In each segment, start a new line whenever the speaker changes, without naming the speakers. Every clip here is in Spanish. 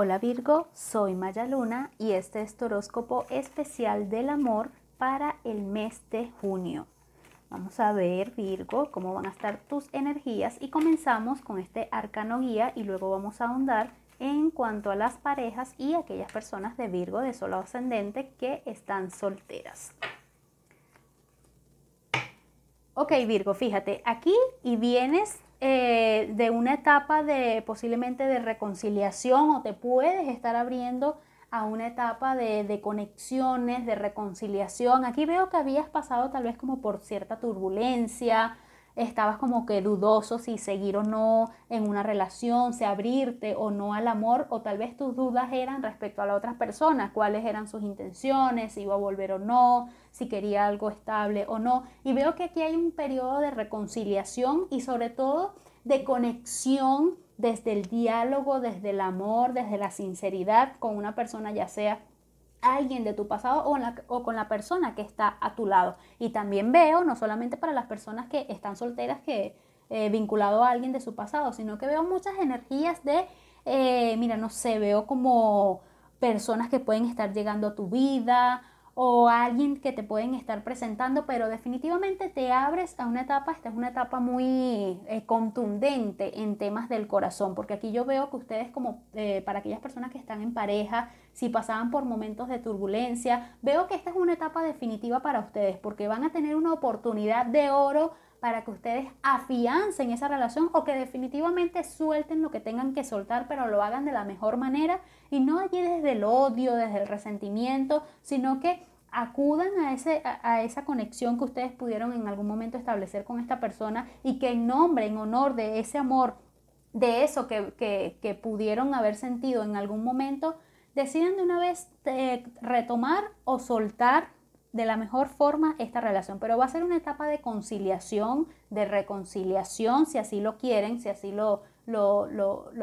Hola Virgo, soy Maya Luna y este es tu horóscopo especial del amor para el mes de junio. Vamos a ver Virgo cómo van a estar tus energías y comenzamos con este arcano guía y luego vamos a ahondar en cuanto a las parejas y aquellas personas de Virgo de solo ascendente que están solteras. Ok Virgo, fíjate, aquí y vienes eh, de una etapa de posiblemente de reconciliación o te puedes estar abriendo a una etapa de, de, conexiones, de reconciliación. Aquí veo que habías pasado tal vez como por cierta turbulencia, estabas como que dudoso si seguir o no en una relación, si abrirte o no al amor, o tal vez tus dudas eran respecto a las otras personas, cuáles eran sus intenciones, si iba a volver o no, si quería algo estable o no. Y veo que aquí hay un periodo de reconciliación y sobre todo de conexión desde el diálogo, desde el amor, desde la sinceridad con una persona, ya sea alguien de tu pasado o, con la persona que está a tu lado. Y también veo, no solamente para las personas que están solteras, que eh, vinculado a alguien de su pasado, sino que veo muchas energías de, eh, mira, no sé, veo como personas que pueden estar llegando a tu vida o alguien que te pueden estar presentando, pero definitivamente te abres a una etapa, esta es una etapa muy eh, contundente en temas del corazón, porque aquí yo veo que ustedes como, para aquellas personas que están en pareja, si pasaban por momentos de turbulencia. Veo que esta es una etapa definitiva para ustedes porque van a tener una oportunidad de oro para que ustedes afiancen esa relación o que definitivamente suelten lo que tengan que soltar, pero lo hagan de la mejor manera y no allí desde el odio, desde el resentimiento, sino que acudan a, ese, esa conexión que ustedes pudieron en algún momento establecer con esta persona y que en nombre, en honor de ese amor, de eso que pudieron haber sentido en algún momento, deciden de una vez eh, retomar o soltar de la mejor forma esta relación, pero va a ser una etapa de conciliación, de reconciliación, si así lo quieren, si así lo, lo,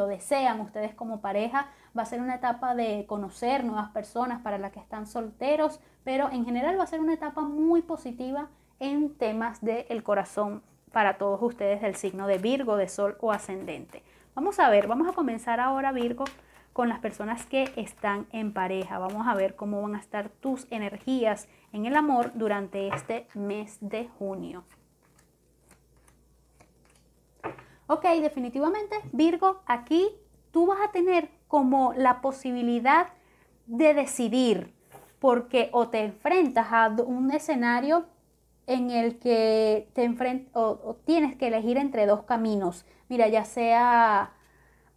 desean ustedes como pareja, va a ser una etapa de conocer nuevas personas para las que están solteros, pero en general va a ser una etapa muy positiva en temas del corazón para todos ustedes del signo de Virgo, de Sol o Ascendente. Vamos a ver, vamos a comenzar ahora Virgo con las personas que están en pareja. Vamos a ver cómo van a estar tus energías en el amor durante este mes de junio. Ok, definitivamente, Virgo, aquí tú vas a tener como la posibilidad de decidir, porque o te enfrentas a un escenario en el que te enfrentas o, tienes que elegir entre dos caminos. Mira, ya sea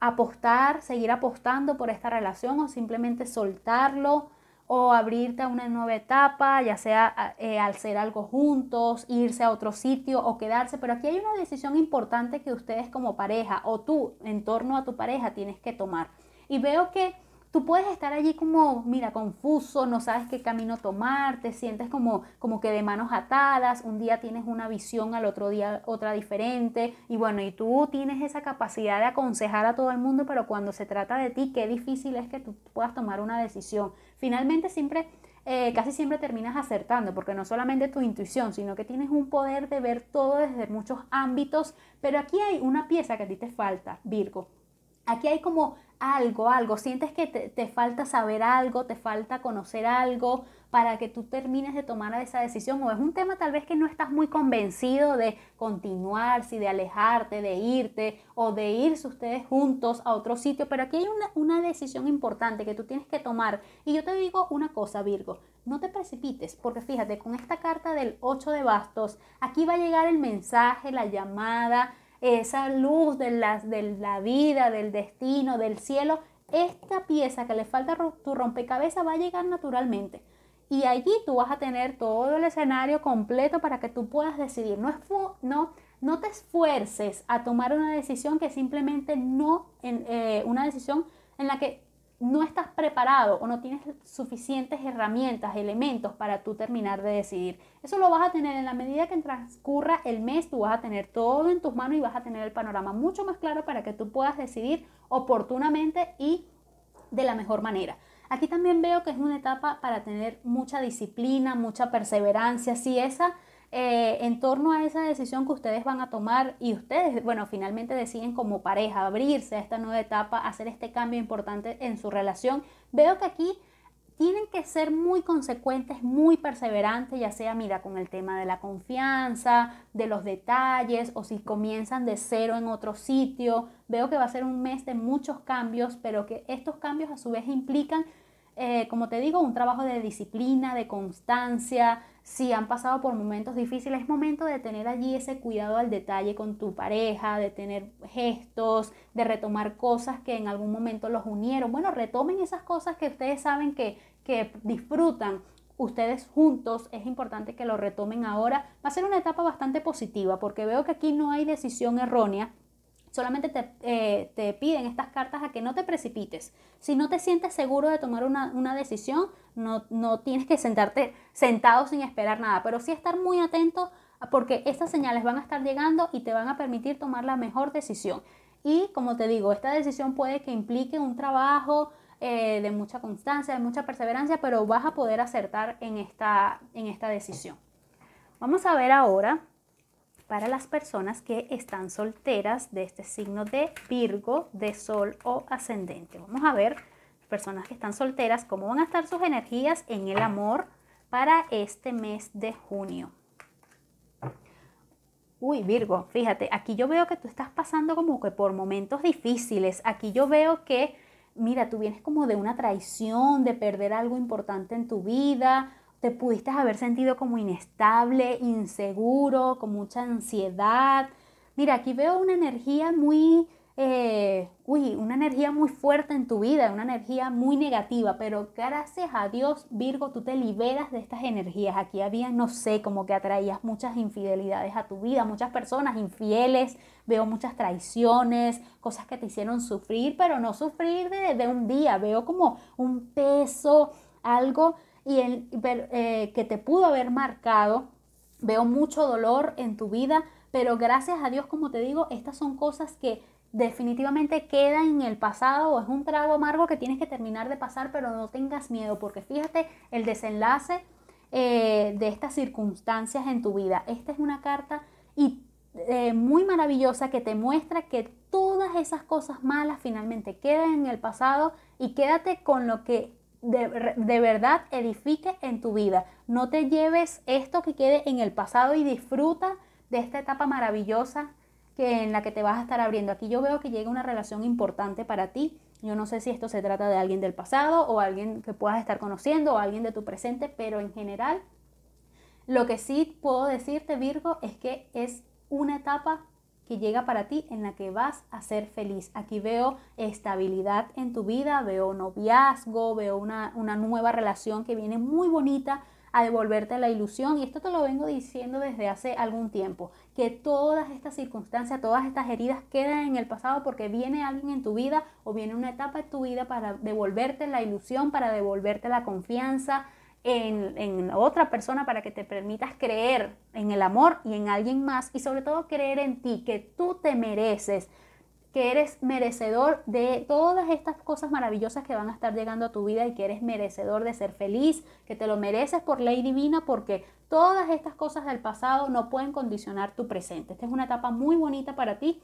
apostar, seguir apostando por esta relación o simplemente soltarlo o abrirte a una nueva etapa, ya sea eh, al hacer algo juntos, irse a otro sitio o quedarse. Pero aquí hay una decisión importante que ustedes como pareja o tú en torno a tu pareja tienes que tomar. Y veo que tú puedes estar allí como, mira, confuso, no sabes qué camino tomar, te sientes como, como que de manos atadas, un día tienes una visión, al otro día otra diferente, y bueno, y tú tienes esa capacidad de aconsejar a todo el mundo, pero cuando se trata de ti, qué difícil es que tú puedas tomar una decisión. Finalmente siempre... Eh, casi siempre terminas acertando, porque no solamente tu intuición, sino que tienes un poder de ver todo desde muchos ámbitos, pero aquí hay una pieza que a ti te falta, Virgo. Aquí hay como algo, algo, sientes que te, falta saber algo, te falta conocer algo para que tú termines de tomar esa decisión o es un tema tal vez que no estás muy convencido de continuar, si de alejarte, de irte o de irse ustedes juntos a otro sitio, pero aquí hay una, una decisión importante que tú tienes que tomar y yo te digo una cosa Virgo, no te precipites porque fíjate, con esta carta del 8 de bastos, aquí va a llegar el mensaje, la llamada, esa luz de la, de la vida, del destino, del cielo, esta pieza que le falta tu rompecabezas va a llegar naturalmente. Y allí tú vas a tener todo el escenario completo para que tú puedas decidir. No, no, no te esfuerces a tomar una decisión que simplemente no, en, eh, una decisión en la que no estás preparado o no tienes suficientes herramientas, elementos para tú terminar de decidir. Eso lo vas a tener en la medida que transcurra el mes, tú vas a tener todo en tus manos y vas a tener el panorama mucho más claro para que tú puedas decidir oportunamente y de la mejor manera. Aquí también veo que es una etapa para tener mucha disciplina, mucha perseverancia. Si esa eh, en torno a esa decisión que ustedes van a tomar y ustedes, bueno, finalmente deciden como pareja abrirse a esta nueva etapa, hacer este cambio importante en su relación. Veo que aquí tienen que ser muy consecuentes, muy perseverantes, ya sea, mira, con el tema de la confianza, de los detalles, o si comienzan de cero en otro sitio. Veo que va a ser un mes de muchos cambios, pero que estos cambios a su vez implican, eh, como te digo, un trabajo de disciplina, de constancia, si han pasado por momentos difíciles, es momento de tener allí ese cuidado al detalle con tu pareja, de tener gestos, de retomar cosas que en algún momento los unieron. Bueno, retomen esas cosas que ustedes saben que, que disfrutan. Ustedes juntos es importante que lo retomen ahora. Va a ser una etapa bastante positiva porque veo que aquí no hay decisión errónea, Solamente eh, te, piden estas cartas a que no te precipites. Si no te sientes seguro de tomar una, decisión, no, tienes que sentarte sentado sin esperar nada, pero sí estar muy atento porque estas señales van a estar llegando y te van a permitir tomar la mejor decisión. Y como te digo, esta decisión puede que implique un trabajo eh, de mucha constancia, de mucha perseverancia, pero vas a poder acertar en esta decisión. Vamos a ver ahora para las personas que están solteras de este signo de Virgo, de Sol o ascendente. Vamos a ver, personas que están solteras, cómo van a estar sus energías en el amor para este mes de junio. Uy, Virgo, fíjate, aquí yo veo que tú estás pasando como que por momentos difíciles. Aquí yo veo que, mira, tú vienes como de una traición, de perder algo importante en tu vida, te pudiste haber sentido como inestable, inseguro, con mucha ansiedad. Mira, aquí veo una energía muy, eh, una energía muy fuerte en tu vida, una energía muy negativa, pero gracias a Dios, Virgo, tú te liberas de estas energías. Aquí había, no sé, como que atraías muchas infidelidades a tu vida, muchas personas infieles, veo muchas traiciones, cosas que te hicieron sufrir, pero no sufrir de, de un día, veo como un peso, algo y eh, que te pudo haber marcado. Veo mucho dolor en tu vida, pero gracias a Dios, como te digo, estas son cosas que definitivamente quedan en el pasado o es un trago amargo que tienes que terminar de pasar, pero no tengas miedo, porque fíjate el desenlace eh, de estas circunstancias en tu vida. Esta es una carta y, eh, muy maravillosa que te muestra que todas esas cosas malas finalmente quedan en el pasado y quédate con lo que de, verdad edifique en tu vida. No te lleves esto que quede en el pasado y disfruta de esta etapa maravillosa que, en la que te vas a estar abriendo. Aquí yo veo que llega una relación importante para ti. Yo no sé si esto se trata de alguien del pasado o alguien que puedas estar conociendo o alguien de tu presente, pero en general lo que sí puedo decirte, Virgo, es que es una etapa que llega para ti en la que vas a ser feliz. Aquí veo estabilidad en tu vida, veo noviazgo, veo una, nueva relación que viene muy bonita a devolverte la ilusión. Y esto te lo vengo diciendo desde hace algún tiempo, que todas estas circunstancias, todas estas heridas quedan en el pasado porque viene alguien en tu vida o viene una etapa en tu vida para devolverte la ilusión, para devolverte la confianza, en, otra persona para que te permitas creer en el amor y en alguien más y sobre todo creer en ti, que tú te mereces, que eres merecedor de todas estas cosas maravillosas que van a estar llegando a tu vida y que eres merecedor de ser feliz, que te lo mereces por ley divina porque todas estas cosas del pasado no pueden condicionar tu presente. Esta es una etapa muy bonita para ti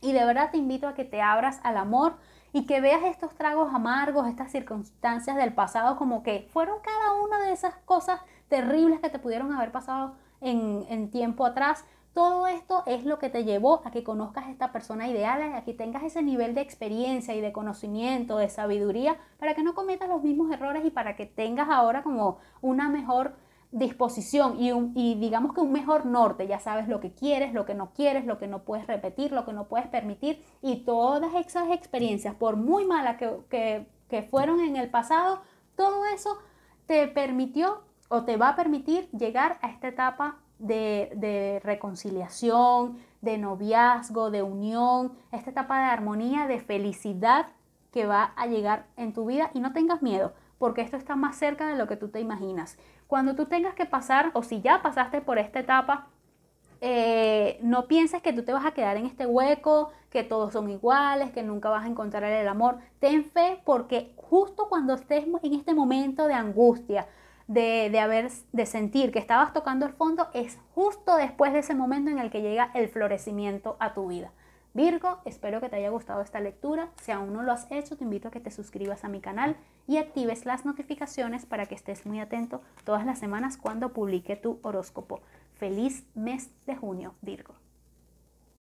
y de verdad te invito a que te abras al amor y que veas estos tragos amargos, estas circunstancias del pasado como que fueron cada una de esas cosas terribles que te pudieron haber pasado en, tiempo atrás. Todo esto es lo que te llevó a que conozcas a esta persona ideal, a que tengas ese nivel de experiencia y de conocimiento, de sabiduría, para que no cometas los mismos errores y para que tengas ahora como una mejor disposición y, digamos que un mejor norte, ya sabes lo que quieres, lo que no quieres, lo que no puedes repetir, lo que no puedes permitir y todas esas experiencias, por muy malas que, fueron en el pasado, todo eso te permitió o te va a permitir llegar a esta etapa de, reconciliación, de noviazgo, de unión, esta etapa de armonía, de felicidad que va a llegar en tu vida y no tengas miedo porque esto está más cerca de lo que tú te imaginas. Cuando tú tengas que pasar, o si ya pasaste por esta etapa, eh, no pienses que tú te vas a quedar en este hueco, que todos son iguales, que nunca vas a encontrar el amor. Ten fe porque justo cuando estés en este momento de angustia, de, haber, de sentir que estabas tocando el fondo, es justo después de ese momento en el que llega el florecimiento a tu vida. Virgo, espero que te haya gustado esta lectura. Si aún no lo has hecho, te invito a que te suscribas a mi canal y actives las notificaciones para que estés muy atento todas las semanas cuando publique tu horóscopo. Feliz mes de junio, Virgo.